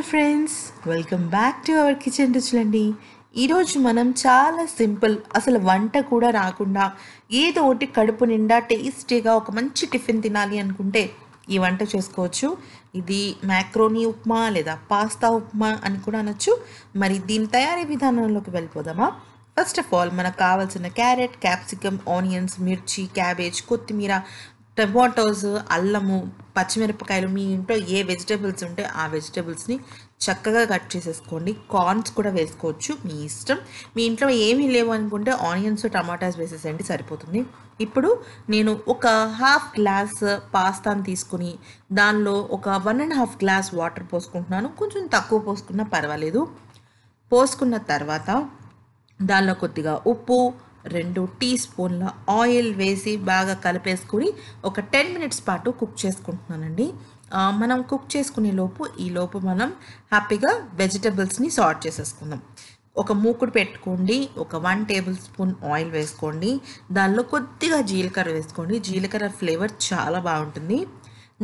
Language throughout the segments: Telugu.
hello friends welcome back to our kitchen రుచులండి ఈరోజు మనం చాలా సింపుల్ అసలు వంట కూడా రాకుండా ఏదో ఒకటి కడుపు నిండా టేస్టీగా ఒక మంచి టిఫిన్ తినాలి అనుకుంటే ఈ వంట చేసుకోవచ్చు ఇది మ్యాక్రోనీ ఉప్మా లేదా పాస్తా ఉప్మా అని కూడా అనొచ్చు మరి దీని తయారీ విధానంలోకి వెళ్ళిపోదామా ఫస్ట్ ఆఫ్ ఆల్ మనకు కావాల్సిన క్యారెట్ క్యాప్సికమ్ ఆనియన్స్ మిర్చి క్యాబేజ్ కొత్తిమీర టమాటోస్ అల్లము పచ్చిమిరపకాయలు మీ ఇంట్లో ఏ వెజిటేబుల్స్ ఉంటే ఆ వెజిటేబుల్స్ని చక్కగా కట్ చేసేసుకోండి కార్న్స్ కూడా వేసుకోవచ్చు మీ ఇష్టం మీ ఇంట్లో ఏమీ లేవు అనుకుంటే ఆనియన్స్ టమాటాస్ వేసేసేయండి సరిపోతుంది ఇప్పుడు నేను ఒక హాఫ్ గ్లాస్ పాస్తాను తీసుకుని దానిలో ఒక one and half glass water పోసుకుంటున్నాను కొంచెం తక్కువ పోసుకున్నా పర్వాలేదు పోసుకున్న తర్వాత దానిలో కొద్దిగా ఉప్పు రెండు టీ స్పూన్ల ఆయిల్ వేసి బాగా కలిపేసుకుని ఒక టెన్ మినిట్స్ పాటు కుక్ చేసుకుంటున్నానండి మనం కుక్ చేసుకునే లోపు ఈ లోపు మనం హ్యాపీగా వెజిటబుల్స్ని సార్ట్ చేసేసుకుందాం ఒక మూకుడు పెట్టుకోండి ఒక వన్ టేబుల్ స్పూన్ ఆయిల్ వేసుకోండి దానిలో కొద్దిగా జీలకర్ర వేసుకోండి జీలకర్ర ఫ్లేవర్ చాలా బాగుంటుంది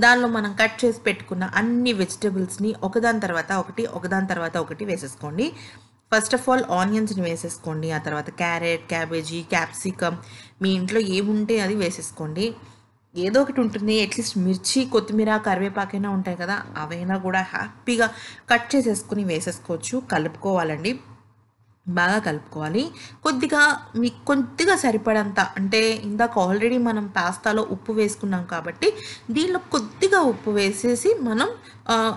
దానిలో మనం కట్ చేసి పెట్టుకున్న అన్ని వెజిటబుల్స్ని ఒకదాని తర్వాత ఒకటి ఒకదాని తర్వాత ఒకటి వేసేసుకోండి ఫస్ట్ ఆఫ్ ఆల్ ఆనియన్స్ని వేసేసుకోండి ఆ తర్వాత క్యారెట్ క్యాబేజీ క్యాప్సికమ్ మీ ఇంట్లో ఏముంటే అది వేసేసుకోండి ఏదో ఒకటి ఉంటుంది అట్లీస్ట్ మిర్చి కొత్తిమీర కరివేపాకైనా ఉంటాయి కదా అవైనా కూడా హ్యాపీగా కట్ చేసేసుకుని వేసేసుకోవచ్చు కలుపుకోవాలండి బాగా కలుపుకోవాలి కొద్దిగా మీకు కొద్దిగా సరిపడంత అంటే ఇందాక ఆల్రెడీ మనం పాస్తాలో ఉప్పు వేసుకున్నాం కాబట్టి దీనిలో కొద్దిగా ఉప్పు వేసేసి మనం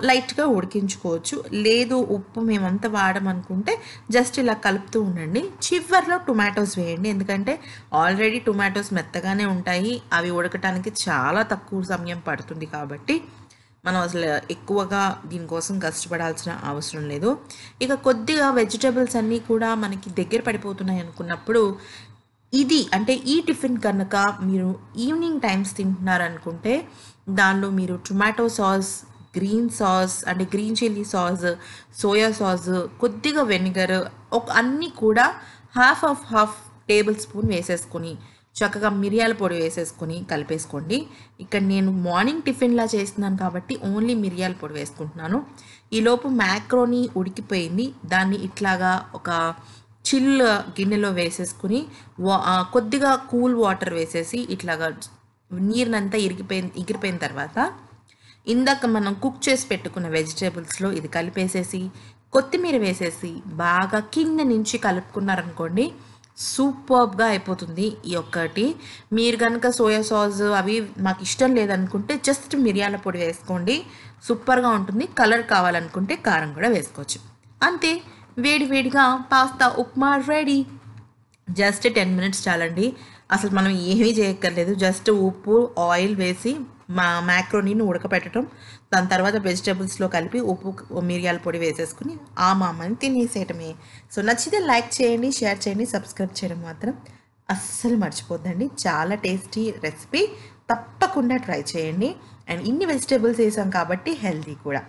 లైట్గా ఉడికించుకోవచ్చు లేదు ఉప్పు మేమంతా వాడమనుకుంటే జస్ట్ ఇలా కలుపుతూ ఉండండి చివరిలో టొమాటోస్ వేయండి ఎందుకంటే ఆల్రెడీ టొమాటోస్ మెత్తగానే ఉంటాయి అవి ఉడకటానికి చాలా తక్కువ సమయం పడుతుంది కాబట్టి మనం అసలు ఎక్కువగా దీనికోసం కష్టపడాల్సిన అవసరం లేదు ఇక కొద్దిగా వెజిటేబుల్స్ అన్నీ కూడా మనకి దగ్గర పడిపోతున్నాయి అనుకున్నప్పుడు ఇది అంటే ఈ టిఫిన్ కనుక మీరు ఈవినింగ్ టైమ్స్ తింటున్నారనుకుంటే దానిలో మీరు టొమాటో సాస్ గ్రీన్ సాస్ అంటే green chilli sauce soya sauce కొద్దిగా వెనిగర్ ఒక అన్నీ కూడా half of half tablespoon వేసేసుకొని చక్కగా మిరియాల పొడి వేసేసుకుని కలిపేసుకోండి ఇక్కడ నేను మార్నింగ్ టిఫిన్లా చేస్తున్నాను కాబట్టి ఓన్లీ మిరియాల పొడి వేసుకుంటున్నాను ఈలోపు మ్యాక్రోని ఉడికిపోయింది దాన్ని ఇట్లాగా ఒక చిల్ గిన్నెలో వేసేసుకుని కొద్దిగా కూల్ వాటర్ వేసేసి ఇట్లాగా నీరునంతా ఇరిగిపోయి ఇగిరిపోయిన తర్వాత ఇందాక మనం కుక్ చేసి పెట్టుకున్న వెజిటేబుల్స్లో ఇది కలిపేసేసి కొత్తిమీర వేసేసి బాగా కింద నుంచి కలుపుకున్నారనుకోండి సూపర్గా అయిపోతుంది ఈ ఒక్కటి మీరు కనుక సోయా సాస్ అవి మాకు ఇష్టం లేదనుకుంటే జస్ట్ మిరియాల పొడి వేసుకోండి సూపర్గా ఉంటుంది కలర్ కావాలనుకుంటే కారం కూడా వేసుకోవచ్చు అంతే వేడి వేడిగా pasta upma ready just ten minutes చాలండి అసలు మనం ఏమీ చేయక్కర్లేదు జస్ట్ ఉప్పు ఆయిల్ వేసి మా మ్యాక్రోనీని ఉడకపెట్టడం దాని తర్వాత వెజిటేబుల్స్లో కలిపి ఉప్పు మిరియాల పొడి వేసేసుకుని ఆ మామని తినేసేయటమే సో నచ్చితే లైక్ చేయండి షేర్ చేయండి సబ్స్క్రైబ్ చేయడం మాత్రం అస్సలు మర్చిపోద్దండి చాలా టేస్టీ రెసిపీ తప్పకుండా ట్రై చేయండి అండ్ ఇన్ని వెజిటేబుల్స్ వేసాం కాబట్టి హెల్తీ కూడా